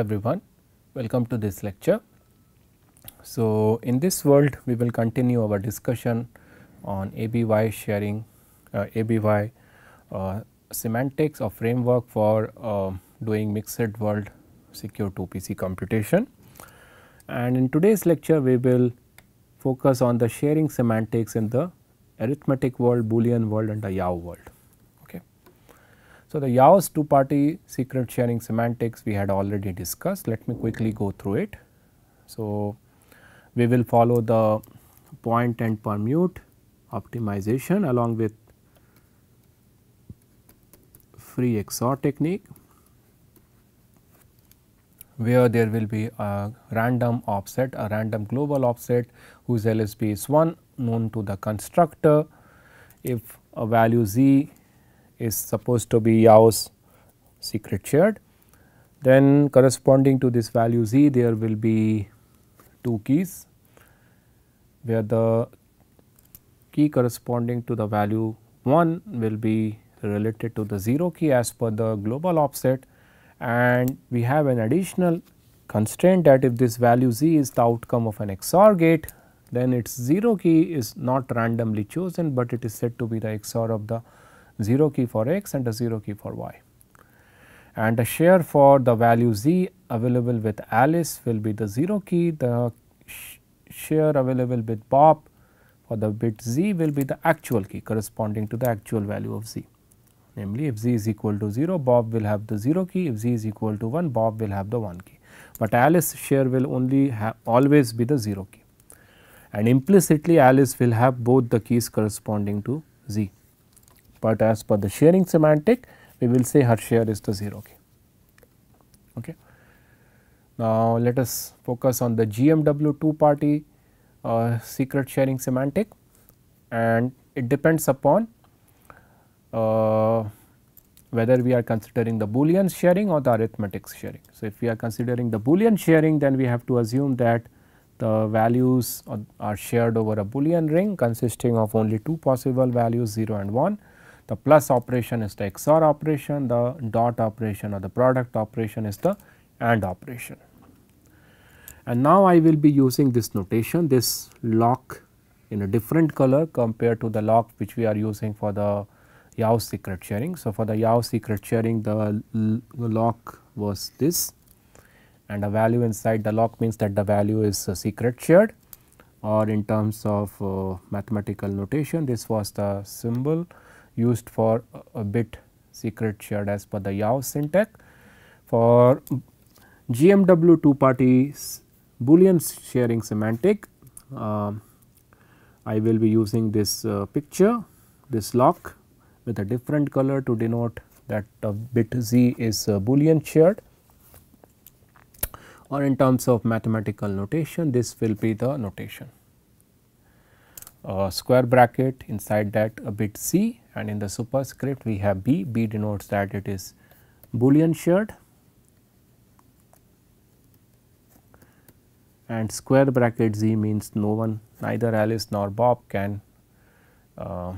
everyone, welcome to this lecture. So, in this world we will continue our discussion on ABY sharing, uh, ABY uh, semantics or framework for uh, doing mixed world secure 2PC computation. And in today's lecture we will focus on the sharing semantics in the arithmetic world, boolean world and the Yao world. So, the Yao's two party secret sharing semantics we had already discussed. Let me quickly go through it. So, we will follow the point and permute optimization along with free XOR technique where there will be a random offset, a random global offset whose LSB is 1 known to the constructor. If a value z is supposed to be Yao's secret shared. Then corresponding to this value z there will be two keys where the key corresponding to the value 1 will be related to the 0 key as per the global offset and we have an additional constraint that if this value z is the outcome of an XOR gate then its 0 key is not randomly chosen, but it is said to be the XOR of the 0 key for x and a 0 key for y. And the share for the value z available with Alice will be the 0 key, the sh share available with Bob for the bit z will be the actual key corresponding to the actual value of z. Namely, if z is equal to 0, Bob will have the 0 key, if z is equal to 1, Bob will have the 1 key, but Alice share will only always be the 0 key and implicitly Alice will have both the keys corresponding to z but as per the sharing semantic we will say her share is the 0 key. Okay. Now, let us focus on the GMW two party uh, secret sharing semantic and it depends upon uh, whether we are considering the Boolean sharing or the arithmetic sharing. So, if we are considering the Boolean sharing then we have to assume that the values are shared over a Boolean ring consisting of only two possible values 0 and 1 the plus operation is the XOR operation, the dot operation or the product operation is the AND operation. And now I will be using this notation, this lock in a different color compared to the lock which we are using for the Yao secret sharing. So, for the Yao secret sharing the lock was this and a value inside the lock means that the value is uh, secret shared or in terms of uh, mathematical notation this was the symbol used for a bit secret shared as per the Yao syntax. For GMW two party Boolean sharing semantic, uh, I will be using this uh, picture, this lock with a different color to denote that uh, bit z is uh, Boolean shared or in terms of mathematical notation this will be the notation uh, square bracket inside that a bit C and in the superscript we have B, B denotes that it is boolean shared and square bracket Z means no one neither Alice nor Bob can uh,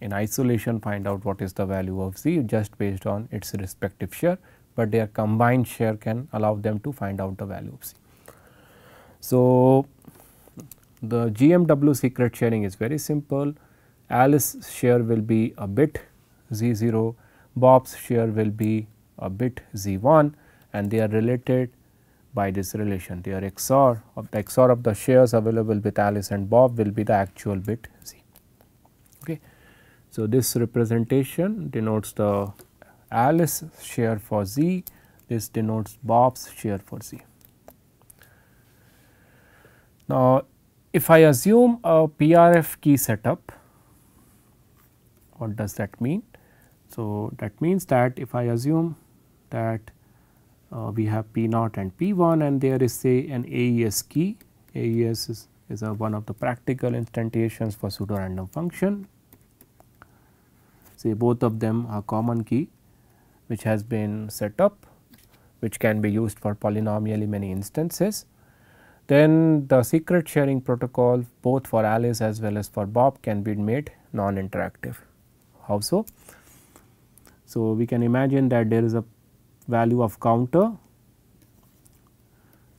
in isolation find out what is the value of Z just based on its respective share, but their combined share can allow them to find out the value of Z. So, the GMW secret sharing is very simple. Alice's share will be a bit Z0, Bob's share will be a bit Z1 and they are related by this relation. XOR of the XOR of the shares available with Alice and Bob will be the actual bit Z. Okay. So, this representation denotes the Alice share for Z, this denotes Bob's share for Z. Now, if I assume a PRF key setup, what does that mean? So, that means that if I assume that uh, we have P naught and P 1 and there is say an AES key, AES is, is a one of the practical instantiations for pseudo random function. Say both of them are common key which has been set up which can be used for polynomially many instances then the secret sharing protocol both for Alice as well as for Bob can be made non-interactive. How so? So, we can imagine that there is a value of counter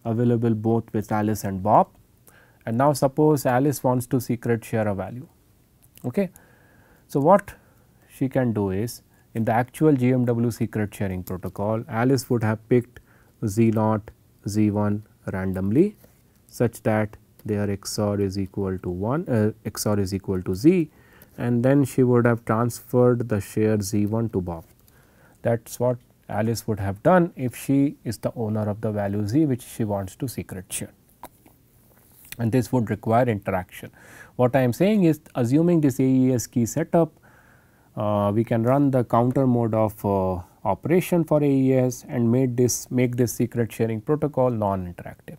available both with Alice and Bob and now suppose Alice wants to secret share a value. Okay. So, what she can do is in the actual GMW secret sharing protocol Alice would have picked z naught z 1 randomly such that their XOR is equal to 1 uh, XOR is equal to Z and then she would have transferred the share Z1 to Bob. That is what Alice would have done if she is the owner of the value Z which she wants to secret share and this would require interaction. What I am saying is assuming this AES key setup uh, we can run the counter mode of uh, operation for AES and make this make this secret sharing protocol non-interactive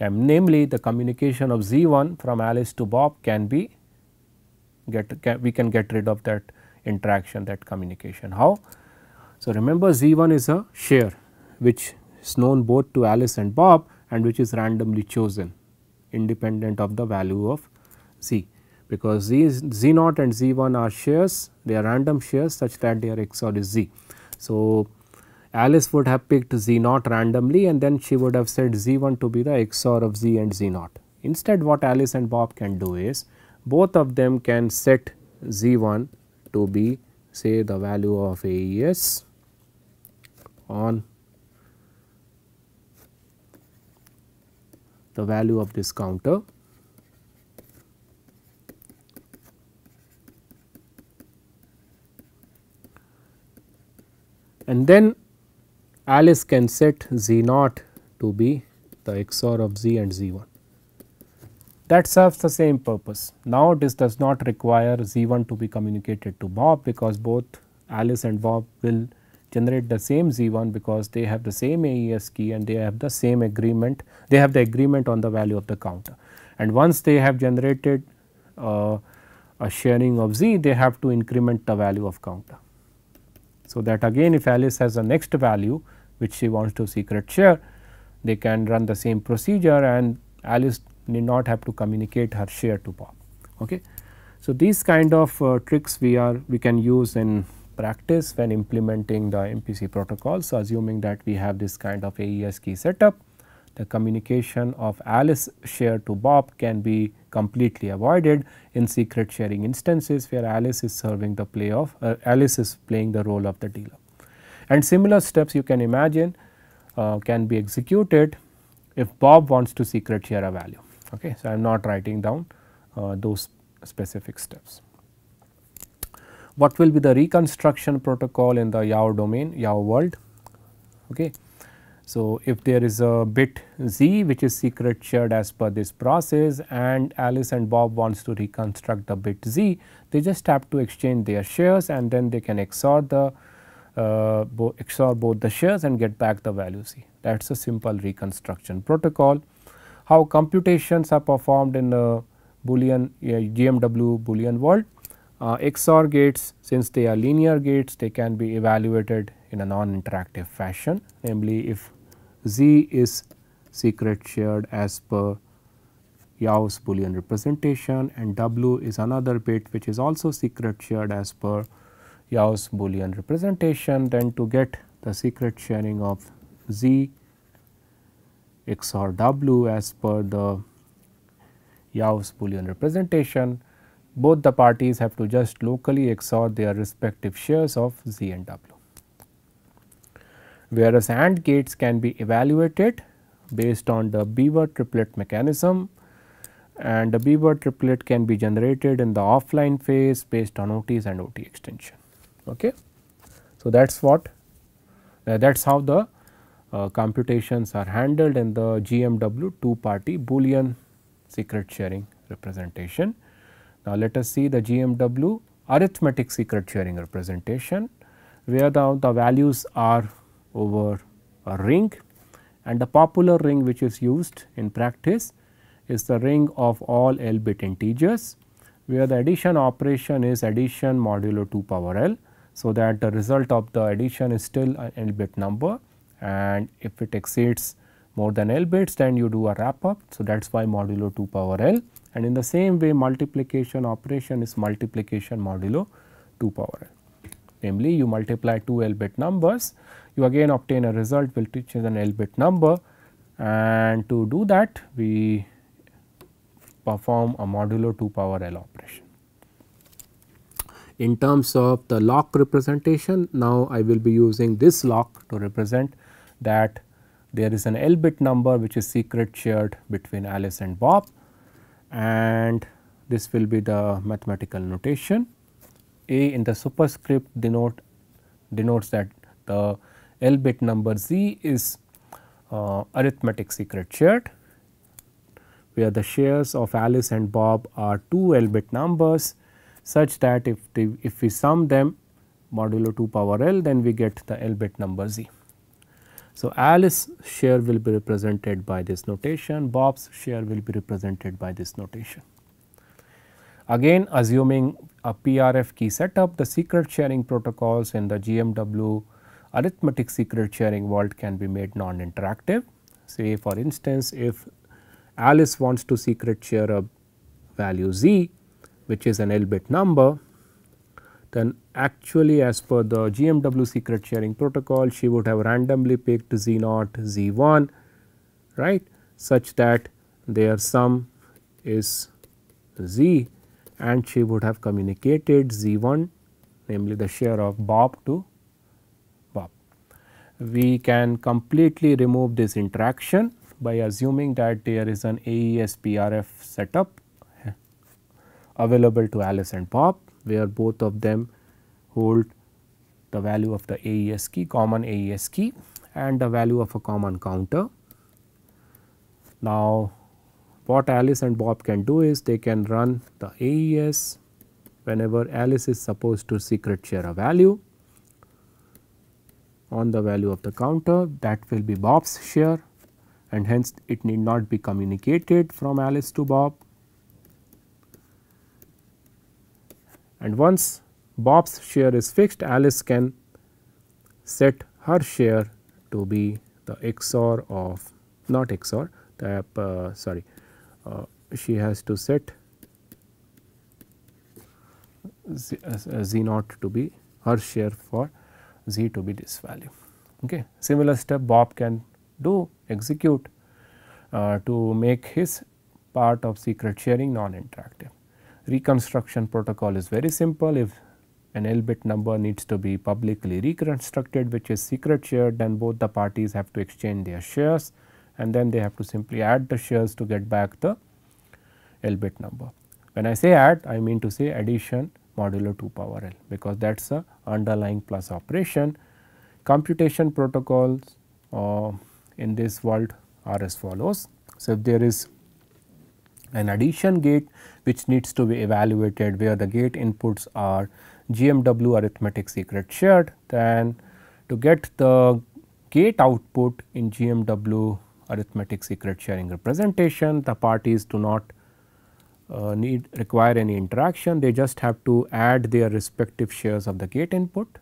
time. Namely, the communication of Z1 from Alice to Bob can be get can, we can get rid of that interaction that communication. How? So, remember Z1 is a share which is known both to Alice and Bob and which is randomly chosen independent of the value of Z because Z Z0 and Z1 are shares they are random shares such that their XOR is Z. So, Alice would have picked z naught randomly and then she would have said z1 to be the XOR of z and z naught. Instead what Alice and Bob can do is both of them can set z1 to be say the value of AES on the value of this counter and then Alice can set z naught to be the XOR of z and z 1 that serves the same purpose. Now, this does not require z 1 to be communicated to Bob because both Alice and Bob will generate the same z 1 because they have the same AES key and they have the same agreement, they have the agreement on the value of the counter. And once they have generated uh, a sharing of z, they have to increment the value of counter. So, that again if Alice has the next value, which she wants to secret share, they can run the same procedure and Alice need not have to communicate her share to Bob. Okay. So, these kind of uh, tricks we are we can use in practice when implementing the MPC protocol. So, assuming that we have this kind of AES key setup, the communication of Alice share to Bob can be completely avoided in secret sharing instances where Alice is serving the play of uh, Alice is playing the role of the dealer. And similar steps you can imagine uh, can be executed if Bob wants to secret a value. Okay. So, I am not writing down uh, those specific steps. What will be the reconstruction protocol in the Yao domain, Yao world? Okay. So, if there is a bit z which is secret shared as per this process and Alice and Bob wants to reconstruct the bit z, they just have to exchange their shares and then they can XOR the uh, XOR both the shares and get back the value C. That is a simple reconstruction protocol. How computations are performed in the Boolean uh, GMW Boolean world. Uh, XOR gates since they are linear gates they can be evaluated in a non-interactive fashion namely if Z is secret shared as per Yao's Boolean representation and W is another bit which is also secret shared as per Yao's Boolean representation then to get the secret sharing of Z XOR W as per the Yao's Boolean representation, both the parties have to just locally XOR their respective shares of Z and W. Whereas AND gates can be evaluated based on the Beaver triplet mechanism and the Beaver triplet can be generated in the offline phase based on OTs and OT extension okay. So that is what uh, that is how the uh, computations are handled in the GMW two party boolean secret sharing representation. Now let us see the GMW arithmetic secret sharing representation where the, the values are over a ring and the popular ring which is used in practice is the ring of all L bit integers where the addition operation is addition modulo 2 power L so that the result of the addition is still an L bit number and if it exceeds more than L bits then you do a wrap up. So, that is why modulo 2 power L and in the same way multiplication operation is multiplication modulo 2 power L. Namely you multiply 2 L bit numbers you again obtain a result which is an L bit number and to do that we perform a modulo 2 power L in terms of the lock representation now I will be using this lock to represent that there is an L bit number which is secret shared between Alice and Bob and this will be the mathematical notation. A in the superscript denote denotes that the L bit number Z is uh, arithmetic secret shared where the shares of Alice and Bob are two L bit numbers such that if, the, if we sum them modulo 2 power L then we get the L bit number Z. So, Alice share will be represented by this notation, Bob's share will be represented by this notation. Again assuming a PRF key setup, the secret sharing protocols in the GMW arithmetic secret sharing vault can be made non-interactive. Say for instance, if Alice wants to secret share a value z, which is an L bit number then actually as per the GMW secret sharing protocol she would have randomly picked z 0 z 1 right such that their sum is z and she would have communicated z 1 namely the share of Bob to Bob. We can completely remove this interaction by assuming that there is an AES PRF setup available to Alice and Bob, where both of them hold the value of the AES key common AES key and the value of a common counter. Now what Alice and Bob can do is they can run the AES whenever Alice is supposed to secret share a value on the value of the counter that will be Bob's share and hence it need not be communicated from Alice to Bob and once Bob's share is fixed Alice can set her share to be the XOR of not XOR the uh, sorry uh, she has to set z, uh, z uh, to be her share for z to be this value. Okay. Similar step Bob can do execute uh, to make his part of secret sharing non-interactive reconstruction protocol is very simple. If an L bit number needs to be publicly reconstructed which is secret shared then both the parties have to exchange their shares and then they have to simply add the shares to get back the L bit number. When I say add I mean to say addition modulo 2 power L because that is the underlying plus operation. Computation protocols uh, in this world are as follows. So, if there is an addition gate which needs to be evaluated where the gate inputs are GMW arithmetic secret shared then to get the gate output in GMW arithmetic secret sharing representation the parties do not uh, need require any interaction they just have to add their respective shares of the gate input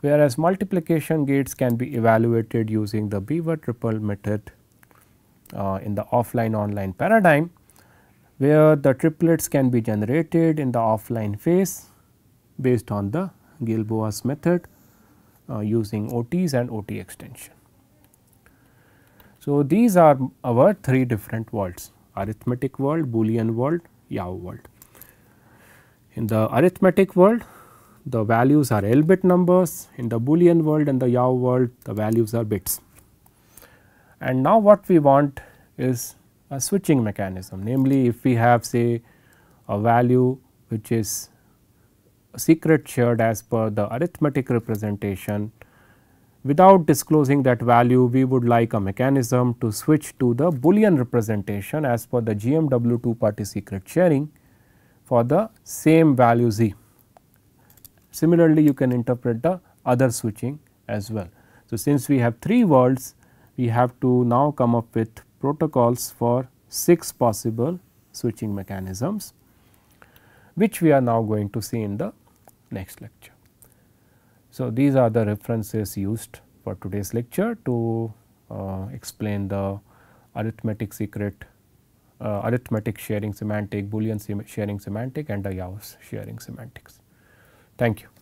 whereas multiplication gates can be evaluated using the Beaver triple method uh, in the offline online paradigm where the triplets can be generated in the offline phase based on the Gilboa's method uh, using OTs and OT extension. So, these are our three different worlds arithmetic world, boolean world, Yao world. In the arithmetic world the values are L bit numbers, in the boolean world and the Yao world the values are bits. And now what we want is a switching mechanism namely if we have say a value which is secret shared as per the arithmetic representation without disclosing that value we would like a mechanism to switch to the boolean representation as per the GMW 2 party secret sharing for the same value z. Similarly, you can interpret the other switching as well. So, since we have 3 worlds we have to now come up with protocols for 6 possible switching mechanisms which we are now going to see in the next lecture. So, these are the references used for today's lecture to uh, explain the arithmetic secret, uh, arithmetic sharing semantic, Boolean sem sharing semantic and the Yao's sharing semantics. Thank you.